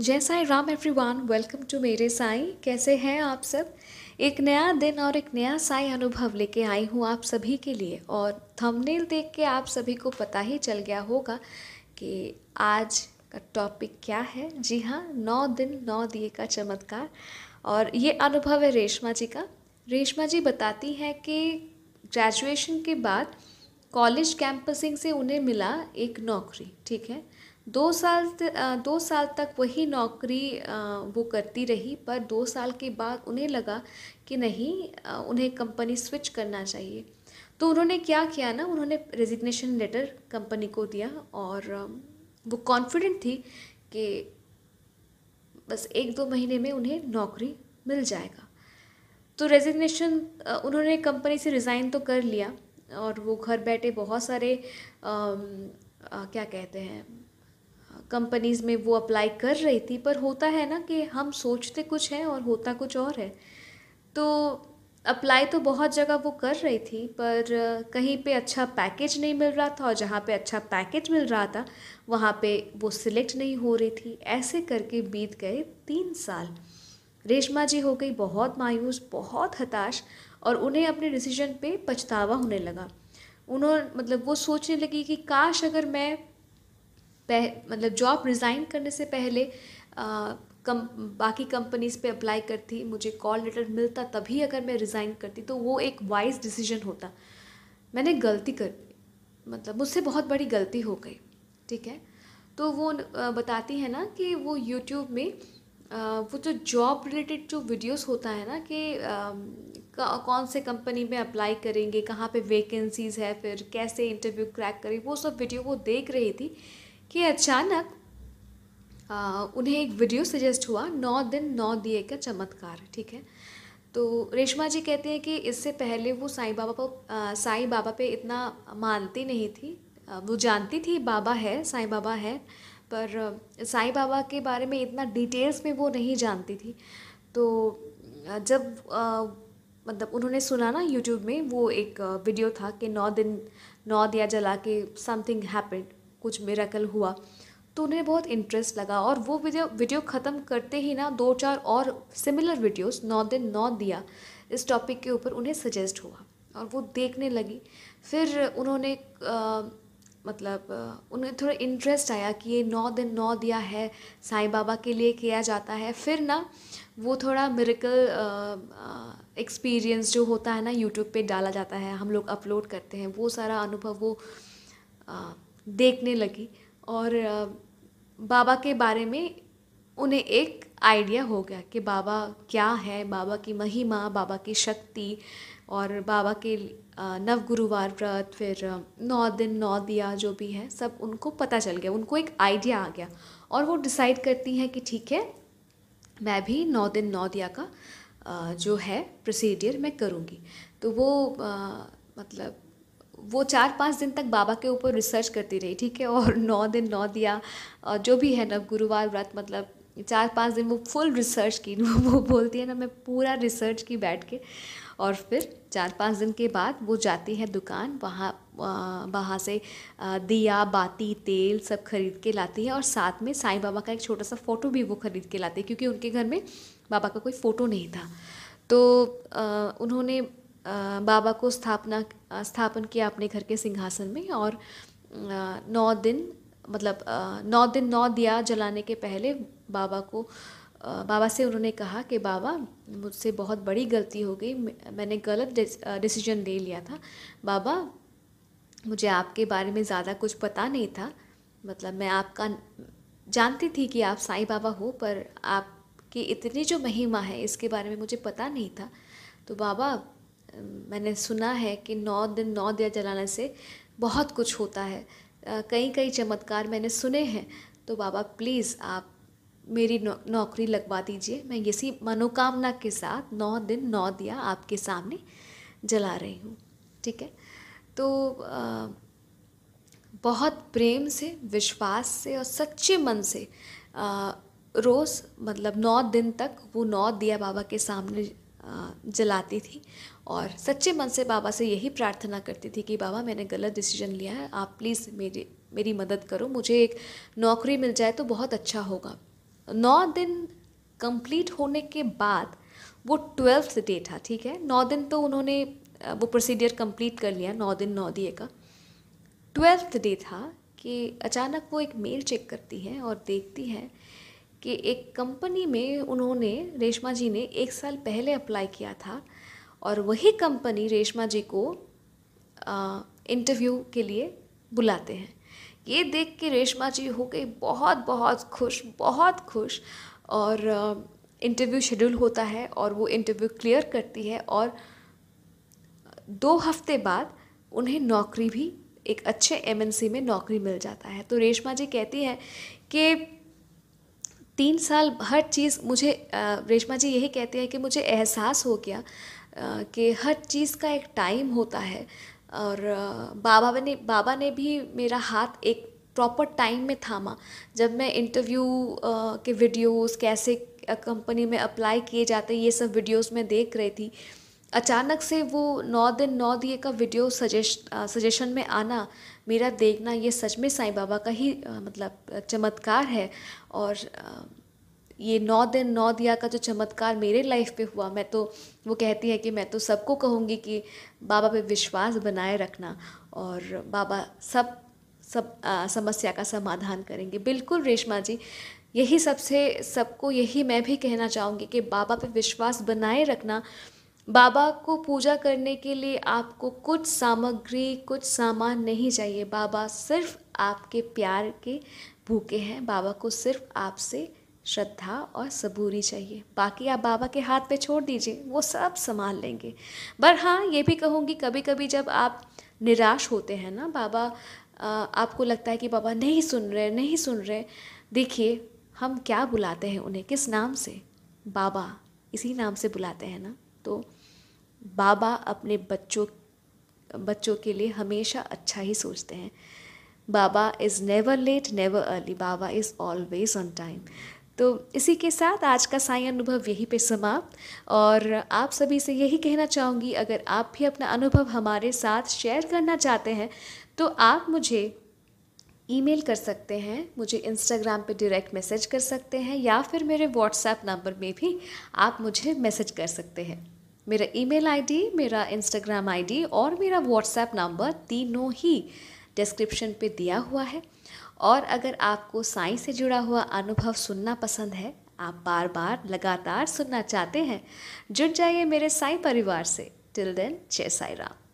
जय Sai Ram everyone welcome to मेरे साई कैसे हैं आप सब एक नया दिन और एक नया साई अनुभव लेके आई हूँ आप सभी के लिए और थंबनेल देख के आप सभी को पता ही चल गया होगा कि आज का टॉपिक क्या है जी हाँ नौ दिन नौ दिए का चमत्कार और ये अनुभव है रेशमा जी का रेशमा जी बताती हैं कि ग्रेजुएशन के बाद कॉलेज कैंपसिंग से उन्हें मिला एक नौकरी ठीक है दो साल दो साल तक वही नौकरी वो करती रही पर दो साल के बाद उन्हें लगा कि नहीं उन्हें कंपनी स्विच करना चाहिए तो उन्होंने क्या किया ना उन्होंने रेजिग्नेशन लेटर कंपनी को दिया और वो कॉन्फिडेंट थी कि बस एक दो महीने में उन्हें नौकरी मिल जाएगा तो रेजिग्नेशन उन्होंने कंपनी से रिज़ाइन तो कर लिया और वो घर बैठे बहुत सारे आ, आ, क्या कहते हैं कंपनीज़ में वो अप्लाई कर रही थी पर होता है ना कि हम सोचते कुछ हैं और होता कुछ और है तो अप्लाई तो बहुत जगह वो कर रही थी पर कहीं पे अच्छा पैकेज नहीं मिल रहा था और जहाँ पे अच्छा पैकेज मिल रहा था वहाँ पे वो सिलेक्ट नहीं हो रही थी ऐसे करके बीत गए तीन साल रेशमा जी हो गई बहुत मायूस बहुत हताश और उन्हें अपने डिसीजन पे पछतावा होने लगा उन्होंने मतलब वो सोचने लगी कि काश अगर मैं पह मतलब जॉब रिज़ाइन करने से पहले आ, कम बाकी कंपनीज़ पे अप्लाई करती मुझे कॉल लेटर मिलता तभी अगर मैं रिज़ाइन करती तो वो एक वाइज डिसीजन होता मैंने गलती कर मतलब मुझसे बहुत बड़ी गलती हो गई ठीक है तो वो बताती है ना कि वो यूट्यूब में वो जो जॉब रिलेटेड जो वीडियोस होता है ना कि कौन से कंपनी में अप्लाई करेंगे कहाँ पे वैकेंसीज़ है फिर कैसे इंटरव्यू क्रैक करें वो सब वीडियो वो देख रही थी कि अचानक उन्हें एक वीडियो सजेस्ट हुआ नौ दिन नौ दिए का चमत्कार ठीक है तो रेशमा जी कहते हैं कि इससे पहले वो साईं बाबा को साईं बाबा पे इतना मानती नहीं थी वो जानती थी बाबा है साईं बाबा है पर साईं बाबा के बारे में इतना डिटेल्स में वो नहीं जानती थी तो जब मतलब उन्होंने सुना ना यूट्यूब में वो एक वीडियो था कि नौ दिन नौ दिया जला के समथिंग हैपेंड कुछ मेराकल हुआ तो उन्हें बहुत इंटरेस्ट लगा और वो वीडियो वीडियो ख़त्म करते ही ना दो चार और सिमिलर वीडियोस नौ दिन नौ दिया इस टॉपिक के ऊपर उन्हें सजेस्ट हुआ और वो देखने लगी फिर उन्होंने आ, मतलब उन्हें थोड़ा इंटरेस्ट आया कि ये नौ दिन नौ दिया है साईं बाबा के लिए किया जाता है फिर ना वो थोड़ा मेरिकल एक्सपीरियंस जो होता है ना यूट्यूब पे डाला जाता है हम लोग अपलोड करते हैं वो सारा अनुभव वो आ, देखने लगी और बाबा के बारे में उन्हें एक आइडिया हो गया कि बाबा क्या है बाबा की महिमा बाबा की शक्ति और बाबा के नव गुरुवार व्रत फिर नौ दिन नौ दिया जो भी है सब उनको पता चल गया उनको एक आइडिया आ गया और वो डिसाइड करती हैं कि ठीक है मैं भी नौ दिन नौ दिया का जो है प्रोसीडियर मैं करूँगी तो वो आ, मतलब वो चार पाँच दिन तक बाबा के ऊपर रिसर्च करती रही ठीक है और नौ दिन नौ दिया और जो भी है ना गुरुवार व्रत मतलब चार पाँच दिन वो फुल रिसर्च की वो, वो बोलती है ना मैं पूरा रिसर्च की बैठ के और फिर चार पाँच दिन के बाद वो जाती है दुकान वहाँ वहाँ से दिया बाती तेल सब खरीद के लाती है और साथ में साईं बाबा का एक छोटा सा फ़ोटो भी वो खरीद के लाती है क्योंकि उनके घर में बाबा का कोई फ़ोटो नहीं था तो उन्होंने बाबा को स्थापना स्थापन किया अपने घर के सिंहासन में और नौ दिन मतलब नौ दिन नौ दिया जलाने के पहले बाबा को बाबा से उन्होंने कहा कि बाबा मुझसे बहुत बड़ी गलती हो गई मैंने गलत डिसीजन ले लिया था बाबा मुझे आपके बारे में ज़्यादा कुछ पता नहीं था मतलब मैं आपका जानती थी कि आप साईं बाबा हो पर आपकी इतनी जो महिमा है इसके बारे में मुझे पता नहीं था तो बाबा मैंने सुना है कि नौ दिन नौ दिया जलाने से बहुत कुछ होता है कई कई चमत्कार मैंने सुने हैं तो बाबा प्लीज़ आप मेरी नौ, नौकरी लगवा दीजिए मैं इसी मनोकामना के साथ नौ दिन नौ दिया आपके सामने जला रही हूँ ठीक है तो आ, बहुत प्रेम से विश्वास से और सच्चे मन से आ, रोज़ मतलब नौ दिन तक वो नौ दिया बाबा के सामने जलाती थी और सच्चे मन से बाबा से यही प्रार्थना करती थी कि बाबा मैंने गलत डिसीजन लिया है आप प्लीज़ मेरी मेरी मदद करो मुझे एक नौकरी मिल जाए तो बहुत अच्छा होगा नौ दिन कंप्लीट होने के बाद वो ट्वेल्थ डे था ठीक है नौ दिन तो उन्होंने वो प्रोसीडियर कंप्लीट कर लिया नौ दिन नौ दिए का ट्वेल्थ डे था कि अचानक वो एक मेल चेक करती है और देखती हैं कि एक कंपनी में उन्होंने रेशमा जी ने एक साल पहले अप्लाई किया था और वही कंपनी रेशमा जी को इंटरव्यू के लिए बुलाते हैं ये देख के रेशमा जी हो गई बहुत बहुत खुश बहुत खुश और इंटरव्यू शेड्यूल होता है और वो इंटरव्यू क्लियर करती है और दो हफ्ते बाद उन्हें नौकरी भी एक अच्छे एमएनसी में नौकरी मिल जाता है तो रेशमा जी कहती है कि तीन साल हर चीज़ मुझे रेशमा जी यही कहती है कि मुझे एहसास हो गया कि हर चीज़ का एक टाइम होता है और बाबा ने बाबा ने भी मेरा हाथ एक प्रॉपर टाइम में थामा जब मैं इंटरव्यू के वीडियोस कैसे कंपनी में अप्लाई किए जाते ये सब वीडियोस में देख रही थी अचानक से वो नौ दिन नौ दिए का वीडियो सजेश सजेशन में आना मेरा देखना ये सच में साईं बाबा का ही मतलब चमत्कार है और आ, ये नौ दिन नौ दिया का जो चमत्कार मेरे लाइफ पे हुआ मैं तो वो कहती है कि मैं तो सबको कहूँगी कि बाबा पे विश्वास बनाए रखना और बाबा सब सब आ, समस्या का समाधान करेंगे बिल्कुल रेशमा जी यही सबसे सबको यही मैं भी कहना चाहूँगी कि बाबा पे विश्वास बनाए रखना बाबा को पूजा करने के लिए आपको कुछ सामग्री कुछ सामान नहीं चाहिए बाबा सिर्फ आपके प्यार के भूखे हैं बाबा को सिर्फ आपसे श्रद्धा और सबूरी चाहिए बाकी आप बाबा के हाथ पे छोड़ दीजिए वो सब संभाल लेंगे पर हाँ ये भी कहूँगी कभी कभी जब आप निराश होते हैं ना बाबा आपको लगता है कि बाबा नहीं सुन रहे नहीं सुन रहे देखिए हम क्या बुलाते हैं उन्हें किस नाम से बाबा इसी नाम से बुलाते हैं ना तो बाबा अपने बच्चों बच्चों के लिए हमेशा अच्छा ही सोचते हैं Baba is never late never early Baba is always on time तो इसी के साथ आज का साई अनुभव यहीं पे समाप्त और आप सभी से यही कहना चाहूँगी अगर आप भी अपना अनुभव हमारे साथ शेयर करना चाहते हैं तो आप मुझे ईमेल कर सकते हैं मुझे इंस्टाग्राम पे डायरेक्ट मैसेज कर सकते हैं या फिर मेरे व्हाट्सएप नंबर में भी आप मुझे मैसेज कर सकते हैं मेरा ईमेल आईडी, मेरा इंस्टाग्राम आईडी और मेरा व्हाट्सएप नंबर तीनों ही डिस्क्रिप्शन पे दिया हुआ है और अगर आपको साई से जुड़ा हुआ अनुभव सुनना पसंद है आप बार बार लगातार सुनना चाहते हैं जुड़ जाइए मेरे साई परिवार से टिल देन जय साई राम